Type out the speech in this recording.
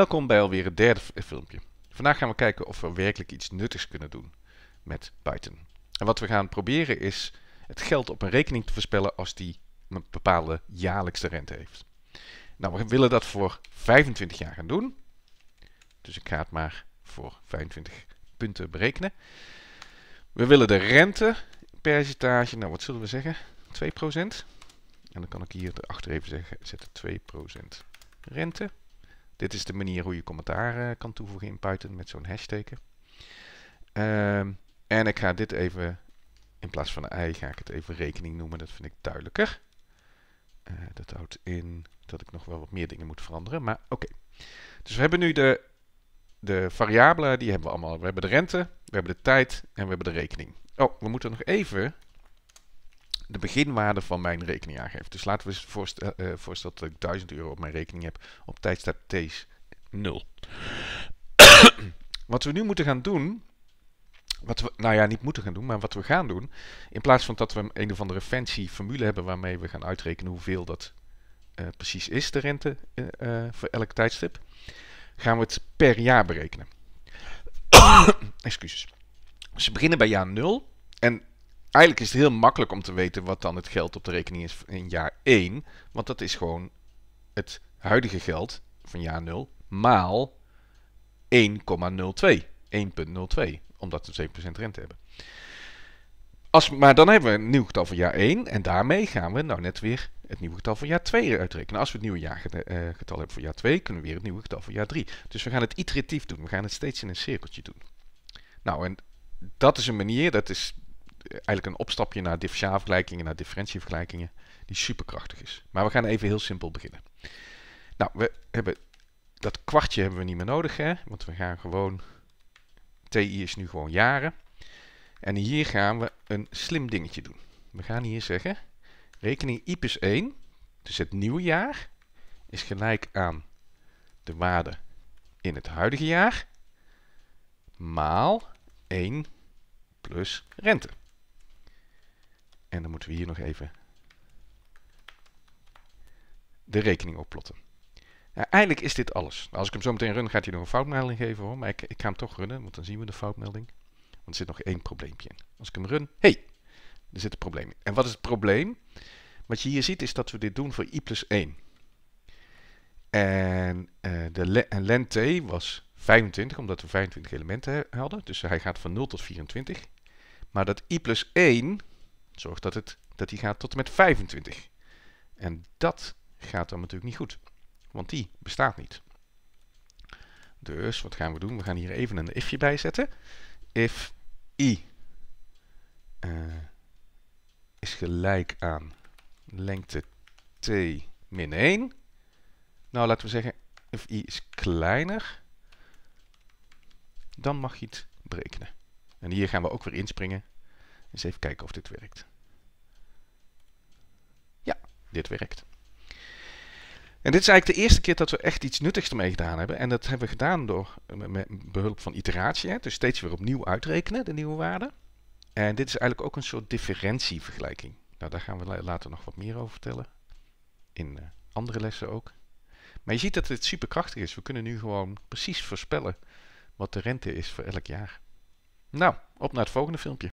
Welkom bij alweer het derde filmpje. Vandaag gaan we kijken of we werkelijk iets nuttigs kunnen doen met Python. En wat we gaan proberen is het geld op een rekening te voorspellen als die een bepaalde jaarlijkse rente heeft. Nou, we willen dat voor 25 jaar gaan doen. Dus ik ga het maar voor 25 punten berekenen. We willen de rentepercentage, nou wat zullen we zeggen? 2%. En dan kan ik hier erachter even zeggen, zetten 2% rente. Dit is de manier hoe je commentaar eh, kan toevoegen in Python met zo'n hashteken. Um, en ik ga dit even, in plaats van een i, ga ik het even rekening noemen. Dat vind ik duidelijker. Eh, dat houdt in dat ik nog wel wat meer dingen moet veranderen, maar oké. Dus we hebben nu de, de variabelen, die hebben we allemaal. We hebben de rente, we hebben de tijd en we hebben de rekening. Oh, we moeten nog even de beginwaarde van mijn rekening aangeeft. Dus laten we eens eh, eh, voorstellen, dat ik 1000 euro op mijn rekening heb. Op tijdstip T is 0. wat we nu moeten gaan doen. Wat we, nou ja, niet moeten gaan doen, maar wat we gaan doen. In plaats van dat we een of andere fancy formule hebben waarmee we gaan uitrekenen hoeveel dat eh, precies is, de rente voor elk tijdstip, gaan we het per jaar berekenen. Excuses. Ze beginnen bij jaar 0 en eigenlijk is het heel makkelijk om te weten wat dan het geld op de rekening is in jaar 1. Want dat is gewoon het huidige geld van jaar 0 maal 1,02. 1,02. Omdat we 7% rente hebben. Als, maar dan hebben we een nieuw getal voor jaar 1. En daarmee gaan we nou net weer het nieuwe getal voor jaar 2 uitrekenen. Als we het nieuwe jaargetal eh, hebben voor jaar 2, kunnen we weer het nieuwe getal voor jaar 3. Dus we gaan het iteratief doen. We gaan het steeds in een cirkeltje doen. Nou, en dat is een manier, dat is eigenlijk een opstapje naar differentiaalvergelijkingen, naar differentievergelijkingen, die superkrachtig is. Maar we gaan even heel simpel beginnen. Nou, we hebben dat kwartje hebben we niet meer nodig, hè? want we gaan gewoon, TI is nu gewoon jaren. En hier gaan we een slim dingetje doen. We gaan hier zeggen, rekening i plus 1, dus het nieuwe jaar, is gelijk aan de waarde in het huidige jaar, maal 1 plus rente. En dan moeten we hier nog even de rekening opplotten. Eindelijk is dit alles. Nou, als ik hem zo meteen run, gaat hij nog een foutmelding geven hoor. Maar ik, ik ga hem toch runnen, want dan zien we de foutmelding. Want er zit nog één probleempje in. Als ik hem run, hey, er zit een probleem in. En wat is het probleem? Wat je hier ziet is dat we dit doen voor i plus 1. En eh, de en len t was 25, omdat we 25 elementen hadden. Dus hij gaat van 0 tot 24. Maar dat i plus 1 zorgt dat, het, dat die gaat tot en met 25. En dat gaat dan natuurlijk niet goed, want die bestaat niet. Dus wat gaan we doen? We gaan hier even een ifje bij zetten. If i eh, is gelijk aan lengte t min 1. Nou, laten we zeggen, if i is kleiner, dan mag je het berekenen. En hier gaan we ook weer inspringen. Eens even kijken of dit werkt. Ja, dit werkt. En dit is eigenlijk de eerste keer dat we echt iets nuttigs ermee gedaan hebben. En dat hebben we gedaan door eh, met behulp van iteratie. Dus steeds weer opnieuw uitrekenen, de nieuwe waarde. En dit is eigenlijk ook een soort differentievergelijking. Nou, daar gaan we later nog wat meer over vertellen. In eh, andere lessen ook. Maar je ziet dat dit superkrachtig is. We kunnen nu gewoon precies voorspellen wat de rente is voor elk jaar. Nou, op naar het volgende filmpje.